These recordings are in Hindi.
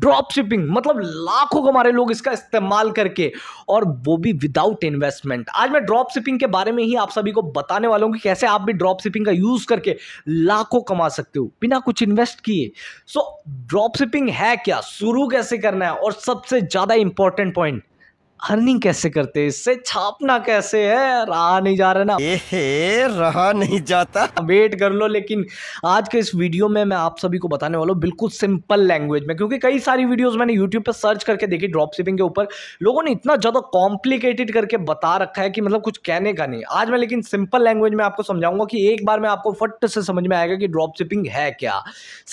ड्रॉप शिपिंग मतलब लाखों हमारे लोग इसका इस्तेमाल करके और वो भी विदाउट इन्वेस्टमेंट आज मैं ड्रॉप शिपिंग के बारे में ही आप सभी को बताने वाला हूँ कि कैसे आप भी ड्रॉप शिपिंग का यूज़ करके लाखों कमा सकते हो बिना कुछ इन्वेस्ट किए सो ड्रॉप शिपिंग है क्या शुरू कैसे करना है और सबसे ज़्यादा इंपॉर्टेंट पॉइंट अर्निंग कैसे करते हैं इससे छापना कैसे है रहा नहीं जा रहा ना ये रहा नहीं जाता वेट कर लो लेकिन आज के इस वीडियो में मैं आप सभी को बताने वाला हूँ बिल्कुल सिंपल लैंग्वेज में क्योंकि कई सारी वीडियोस मैंने यूट्यूब पर सर्च करके देखी ड्रॉप शिपिंग के ऊपर लोगों ने इतना ज़्यादा कॉम्प्लिकेटेड करके बता रखा है कि मतलब कुछ कहने का नहीं आज मैं लेकिन सिंपल लैंग्वेज में आपको समझाऊंगा कि एक बार में आपको फट से समझ में आएगा कि ड्रॉप शिपिंग है क्या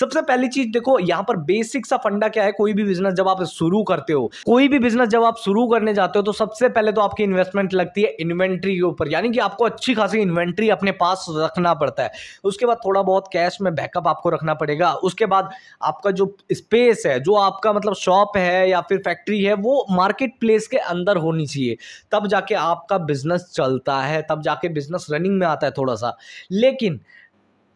सबसे पहली चीज़ देखो यहाँ पर बेसिक सा फंडा क्या है कोई भी बिजनेस जब आप शुरू करते हो कोई भी बिजनेस जब आप शुरू करने जाते हो तो सबसे पहले तो आपकी इन्वेस्टमेंट लगती है इन्वेंट्री के ऊपर यानी कि आपको अच्छी खासी इन्वेंट्री अपने पास रखना पड़ता है उसके बाद थोड़ा बहुत कैश में बैकअप आपको रखना पड़ेगा उसके बाद आपका जो स्पेस है जो आपका मतलब शॉप है या फिर फैक्ट्री है वो मार्केट प्लेस के अंदर होनी चाहिए तब जाके आपका बिजनेस चलता है तब जाके बिजनेस रनिंग में आता है थोड़ा सा लेकिन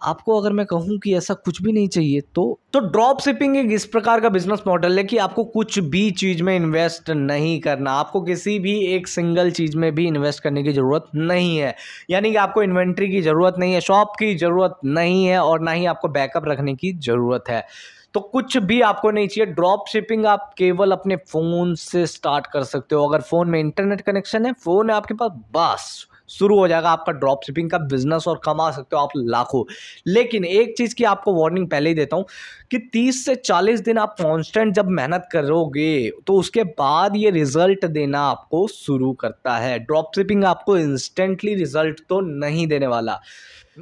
आपको अगर मैं कहूँ कि ऐसा कुछ भी नहीं चाहिए तो तो ड्रॉप शिपिंग एक इस प्रकार का बिजनेस मॉडल है कि आपको कुछ भी चीज़ में इन्वेस्ट नहीं करना आपको किसी भी एक सिंगल चीज़ में भी इन्वेस्ट करने की ज़रूरत नहीं है यानी कि आपको इन्वेंट्री की ज़रूरत नहीं है शॉप की ज़रूरत नहीं है और ना ही आपको बैकअप रखने की ज़रूरत है तो कुछ भी आपको नहीं चाहिए ड्रॉप शिपिंग आप केवल अपने फ़ोन से स्टार्ट कर सकते हो अगर फ़ोन में इंटरनेट कनेक्शन है फ़ोन है आपके पास बस शुरू हो जाएगा आपका ड्रॉप शिपिंग का बिजनेस और कमा सकते हो आप लाखों लेकिन एक चीज़ की आपको वार्निंग पहले ही देता हूँ कि 30 से 40 दिन आप कांस्टेंट जब मेहनत करोगे तो उसके बाद ये रिजल्ट देना आपको शुरू करता है ड्रॉप शिपिंग आपको इंस्टेंटली रिजल्ट तो नहीं देने वाला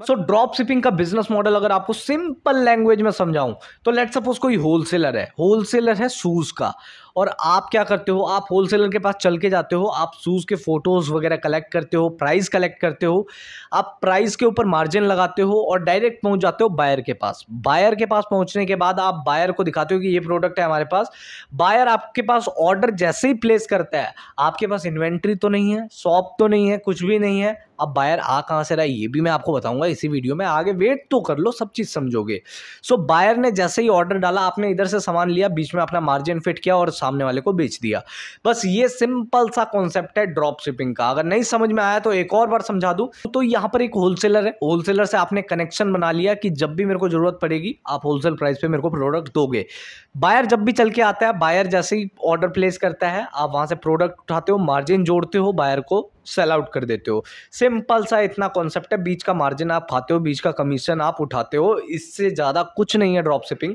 सो ड्रॉप शिपिंग का बिजनेस मॉडल अगर आपको सिंपल लैंग्वेज में समझाऊं तो लेट सपोज कोई होलसेलर है होलसेलर है शूज़ का और आप क्या करते हो आप होलसेलर के पास चल के जाते हो आप शूज़ के फ़ोटोज़ वगैरह कलेक्ट करते हो प्राइस कलेक्ट करते हो आप प्राइस के ऊपर मार्जिन लगाते हो और डायरेक्ट पहुंच जाते हो बायर के पास बायर के पास पहुंचने के बाद आप बायर को दिखाते हो कि ये प्रोडक्ट है हमारे पास बायर आपके पास ऑर्डर जैसे ही प्लेस करता है आपके पास इन्वेंट्री तो नहीं है शॉप तो नहीं है कुछ भी नहीं है अब बायर आ कहाँ से रहा है ये भी मैं आपको बताऊंगा इसी वीडियो में आगे वेट तो कर लो सब चीज़ समझोगे सो बायर ने जैसे ही ऑर्डर डाला आपने इधर से सामान लिया बीच में अपना मार्जिन फिट किया और सामने वाले को बेच दिया बस ये सिंपल सा कॉन्सेप्ट है ड्रॉप शिपिंग का अगर नहीं समझ में आया तो एक और बार समझा दूँ तो यहाँ पर एक होलसेलर है होलसेलर से आपने कनेक्शन बना लिया कि जब भी मेरे को ज़रूरत पड़ेगी आप होलसेल प्राइस पर मेरे को प्रोडक्ट दोगे बायर जब भी चल के आता है बायर जैसे ही ऑर्डर प्लेस करता है आप वहाँ से प्रोडक्ट उठाते हो मार्जिन जोड़ते हो बायर को सेल आउट कर देते हो सिंपल सा इतना कॉन्सेप्ट है बीच का मार्जिन आप खाते हो बीच का कमीशन आप उठाते हो इससे ज़्यादा कुछ नहीं है ड्रॉप शिपिंग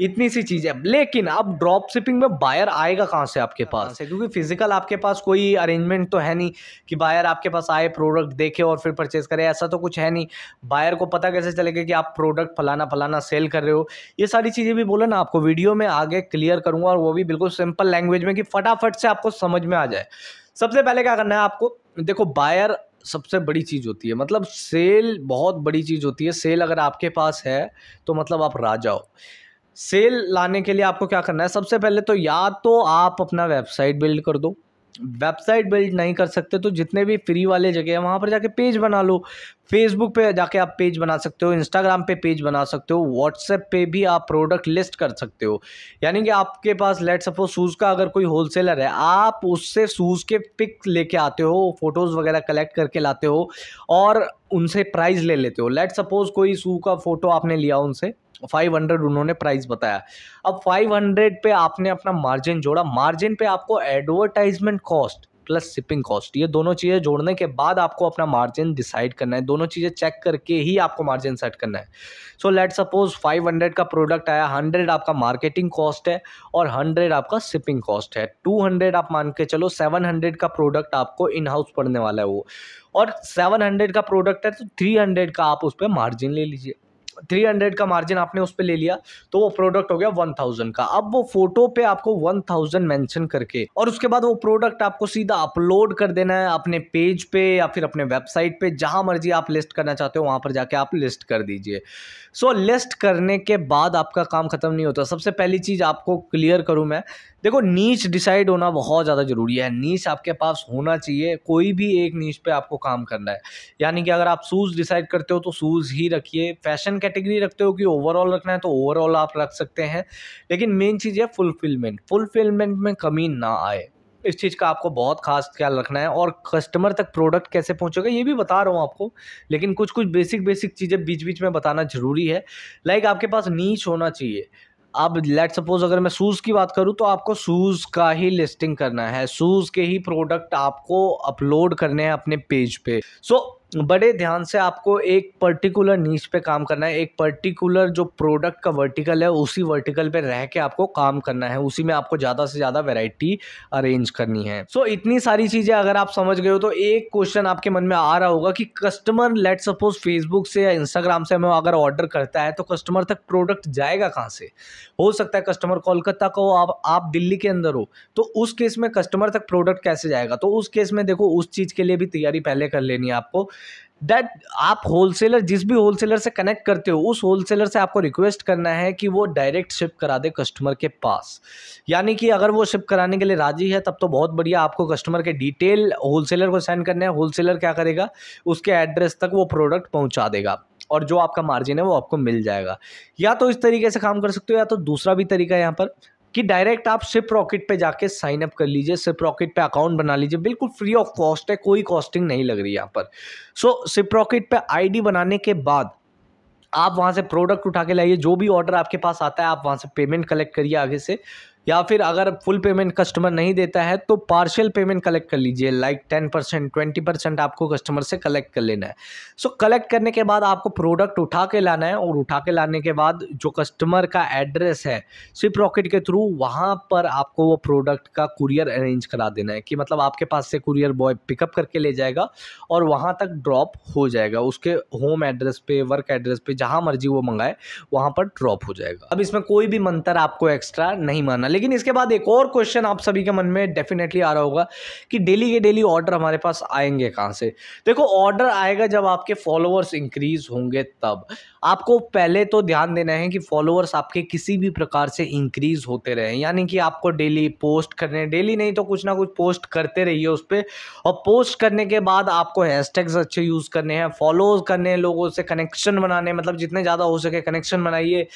इतनी सी चीज़ है लेकिन अब ड्रॉप शिपिंग में बायर आएगा कहाँ से आपके हाँ, पास से क्योंकि फिजिकल आपके पास कोई अरेंजमेंट तो है नहीं कि बायर आपके पास आए प्रोडक्ट देखे और फिर परचेज करे ऐसा तो कुछ है नहीं बायर को पता कैसे चलेगा कि आप प्रोडक्ट फलाना फलाना सेल कर रहे हो ये सारी चीज़ें भी बोला ना आपको वीडियो में आगे क्लियर करूँगा और वो भी बिल्कुल सिंपल लैंग्वेज में कि फटाफट से आपको समझ में आ जाए सबसे पहले क्या करना है आपको देखो बायर सबसे बड़ी चीज़ होती है मतलब सेल बहुत बड़ी चीज़ होती है सेल अगर आपके पास है तो मतलब आप राजा हो सेल लाने के लिए आपको क्या करना है सबसे पहले तो या तो आप अपना वेबसाइट बिल्ड कर दो वेबसाइट बिल्ड नहीं कर सकते तो जितने भी फ्री वाले जगह हैं वहाँ पर जाके पेज बना लो फेसबुक पे जाके आप पेज बना सकते हो इंस्टाग्राम पे पेज बना सकते हो व्हाट्सएप पे भी आप प्रोडक्ट लिस्ट कर सकते हो यानी कि आपके पास लेट सपोज शूज़ का अगर कोई होलसेलर है आप उससे शूज़ के पिक लेके आते हो फ़ोटोज़ वगैरह कलेक्ट करके लाते हो और उनसे प्राइस ले लेते हो लेट सपोज़ कोई शू का फ़ोटो आपने लिया उनसे फाइव हंड्रेड उन्होंने प्राइस बताया अब फाइव हंड्रेड पे आपने अपना मार्जिन जोड़ा मार्जिन पे आपको advertisement cost plus shipping cost ये दोनों चीज़ें जोड़ने के बाद आपको अपना मार्जिन डिसाइड करना है दोनों चीज़ें चेक करके ही आपको मार्जिन सेट करना है सो लेट सपोज 500 का प्रोडक्ट आया 100 आपका मार्केटिंग कॉस्ट है और 100 आपका शिपिंग कॉस्ट है 200 आप मान के चलो 700 का प्रोडक्ट आपको इन हाउस पड़ने वाला है वो और 700 का प्रोडक्ट है तो 300 का आप उस पर मार्जिन ले लीजिए थ्री हंड्रेड का मार्जिन आपने उस पर ले लिया तो वो प्रोडक्ट हो गया वन थाउजेंड का अब वो फोटो पे आपको वन थाउजेंड मैंशन करके और उसके बाद वो प्रोडक्ट आपको सीधा अपलोड कर देना है अपने पेज पे या फिर अपने वेबसाइट पे जहां मर्जी आप लिस्ट करना चाहते हो वहां पर जाके आप लिस्ट कर दीजिए सो so, लिस्ट करने के बाद आपका काम खत्म नहीं होता सबसे पहली चीज़ आपको क्लियर करूं मैं देखो नीच डिसाइड होना बहुत ज़्यादा ज़रूरी है नीच आपके पास होना चाहिए कोई भी एक नीच पे आपको काम करना है यानी कि अगर आप शूज़ डिसाइड करते हो तो शूज़ ही रखिए फैशन कैटेगरी रखते हो कि ओवरऑल रखना है तो ओवरऑल आप रख सकते हैं लेकिन मेन चीज़ है फुलफिलमेंट फुलफिलमेंट में कमी ना आए इस चीज़ का आपको बहुत खास ख्याल रखना है और कस्टमर तक प्रोडक्ट कैसे पहुंचेगा ये भी बता रहा हूँ आपको लेकिन कुछ कुछ बेसिक बेसिक चीज़ें बीच बीच में बताना ज़रूरी है लाइक आपके पास नीच होना चाहिए अब लेट सपोज अगर मैं शूज़ की बात करूँ तो आपको शूज़ का ही लिस्टिंग करना है शूज़ के ही प्रोडक्ट आपको अपलोड करने हैं अपने पेज पे सो so, बड़े ध्यान से आपको एक पर्टिकुलर नीच पे काम करना है एक पर्टिकुलर जो प्रोडक्ट का वर्टिकल है उसी वर्टिकल पे रह के आपको काम करना है उसी में आपको ज़्यादा से ज़्यादा वैरायटी अरेंज करनी है सो so, इतनी सारी चीज़ें अगर आप समझ गए हो तो एक क्वेश्चन आपके मन में आ रहा होगा कि कस्टमर लेट सपोज फेसबुक से या इंस्टाग्राम से हमें अगर ऑर्डर करता है तो कस्टमर तक प्रोडक्ट जाएगा कहाँ से हो सकता है कस्टमर कोलकाता का हो आप, आप दिल्ली के अंदर हो तो उस केस में कस्टमर तक प्रोडक्ट कैसे जाएगा तो उस केस में देखो उस चीज़ के लिए भी तैयारी पहले कर लेनी है आपको दैट आप होलसेलर जिस भी होलसेलर से कनेक्ट करते हो उस होलसेलर से आपको रिक्वेस्ट करना है कि वो डायरेक्ट शिप करा दे कस्टमर के पास यानी कि अगर वो शिप कराने के लिए राजी है तब तो बहुत बढ़िया आपको कस्टमर के डिटेल होलसेलर को सेंड करना है होलसेलर क्या करेगा उसके एड्रेस तक वो प्रोडक्ट पहुंचा देगा और जो आपका मार्जिन है वो आपको मिल जाएगा या तो इस तरीके से काम कर सकते हो या तो दूसरा भी तरीका है यहाँ पर कि डायरेक्ट आप सिप रॉकेट पे जाके साइन अप कर लीजिए सिप रॉकेट पे अकाउंट बना लीजिए बिल्कुल फ्री ऑफ कॉस्ट है कोई कॉस्टिंग नहीं लग रही है यहाँ पर सो सिप रॉकेट पे आईडी बनाने के बाद आप वहाँ से प्रोडक्ट उठा के लाइए जो भी ऑर्डर आपके पास आता है आप वहाँ से पेमेंट कलेक्ट करिए आगे से या फिर अगर फुल पेमेंट कस्टमर नहीं देता है तो पार्शियल पेमेंट कलेक्ट कर लीजिए like ten percent twenty percent आपको कस्टमर से कलेक्ट कर लेना है सो so, कलेक्ट करने के बाद आपको प्रोडक्ट उठा के लाना है और उठा के लाने के बाद जो कस्टमर का एड्रेस है स्विप रॉकेट के थ्रू वहाँ पर आपको वो प्रोडक्ट का कुरियर अरेंज करा देना है कि मतलब आपके पास से कुरियर बॉय पिकअप करके ले जाएगा और वहाँ तक ड्रॉप हो जाएगा उसके होम एड्रेस पे वर्क एड्रेस पे जहाँ मर्जी वो मंगाए वहाँ पर ड्रॉप हो जाएगा अब इसमें कोई भी मंत्र आपको एक्स्ट्रा नहीं माना लेकिन इसके बाद एक और क्वेश्चन आप सभी के मन में डेफिनेटली आ रहा होगा कि डेली के डेली ऑर्डर हमारे पास आएंगे कहाँ से देखो ऑर्डर आएगा जब आपके फॉलोअर्स इंक्रीज होंगे तब आपको पहले तो ध्यान देना है कि फॉलोअर्स आपके किसी भी प्रकार से इंक्रीज होते रहें यानी कि आपको डेली पोस्ट करने डेली नहीं तो कुछ ना कुछ पोस्ट करते रहिए उस पर और पोस्ट करने के बाद आपको हैशटैग्स अच्छे यूज़ करने हैं फॉलोज करने हैं लोगों से कनेक्शन बनाने मतलब जितने ज़्यादा हो सके कनेक्शन बनाइए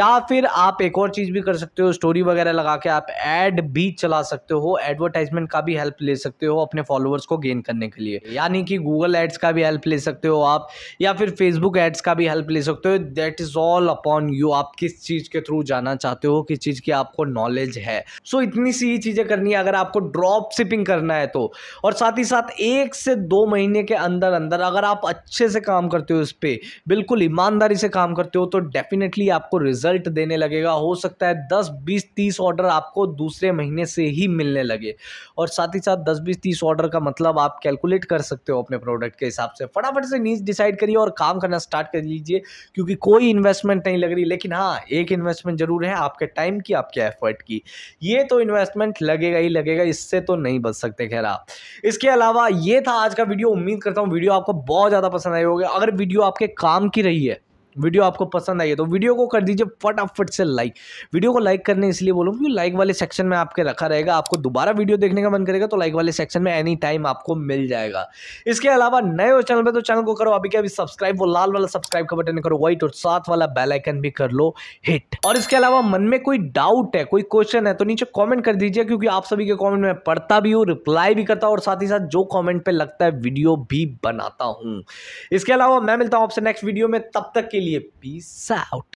या फिर आप एक और चीज़ भी कर सकते हो स्टोरी वगैरह लगा के आप एड भी चला सकते हो एडवर्टाइजमेंट का भी हेल्प ले सकते हो अपने फॉलोअर्स को गेन करने के लिए यानी कि गूगल एड्स का भी हेल्प ले सकते हो आप या फिर फेसबुक एड्स का भी हेल्प ले सकते हो that is all upon you आप किस चीज़ के थ्रू जाना चाहते हो किस चीज़ की आपको नॉलेज है सो so, इतनी सी चीज़ें करनी है अगर आपको ड्रॉप शिपिंग करना है तो और साथ ही साथ एक से दो महीने के अंदर अंदर अगर आप अच्छे से काम करते हो इस पर बिल्कुल ईमानदारी से काम करते हो तो डेफिनेटली आपको रिजल्ट देने लगेगा हो सकता है दस बीस तीस और ऑर्डर आपको दूसरे महीने से ही मिलने लगे और साथ ही साथ दस बीस तीस ऑर्डर का मतलब आप कैलकुलेट कर सकते हो अपने प्रोडक्ट के हिसाब से फटाफट से नीच डिसाइड करिए और काम करना स्टार्ट कर लीजिए क्योंकि कोई इन्वेस्टमेंट नहीं लग रही लेकिन हाँ एक इन्वेस्टमेंट ज़रूर है आपके टाइम की आपके एफर्ट की ये तो इन्वेस्टमेंट लगेगा ही लगेगा इससे तो नहीं बच सकते खैर आप इसके अलावा ये था आज का वीडियो उम्मीद करता हूँ वीडियो आपको बहुत ज़्यादा पसंद आई होगी अगर वीडियो आपके काम की रही है वीडियो आपको पसंद आई है तो वीडियो को कर दीजिए फटाफट से लाइक वीडियो को लाइक करने इसलिए बोलूँ क्योंकि लाइक वाले सेक्शन में आपके रखा रहेगा आपको दोबारा वीडियो देखने का मन करेगा तो लाइक वाले सेक्शन में एनी टाइम आपको मिल जाएगा इसके अलावा नए हो चैनल पर तो चैनल को करो अभी क्या अभी सब्सक्राइब वो लाल वाला सब्सक्राइब का बटन करो व्हाइट और साथ वाला बेलाइकन भी कर लो हिट और इसके अलावा मन में कोई डाउट है कोई क्वेश्चन है तो नीचे कॉमेंट कर दीजिए क्योंकि आप सभी के कॉमेंट में पढ़ता भी हूँ रिप्लाई भी करता हूँ और साथ ही साथ जो कॉमेंट पर लगता है वीडियो भी बनाता हूँ इसके अलावा मैं मिलता हूँ आपसे नेक्स्ट वीडियो में तब तक के लिए पीस आउट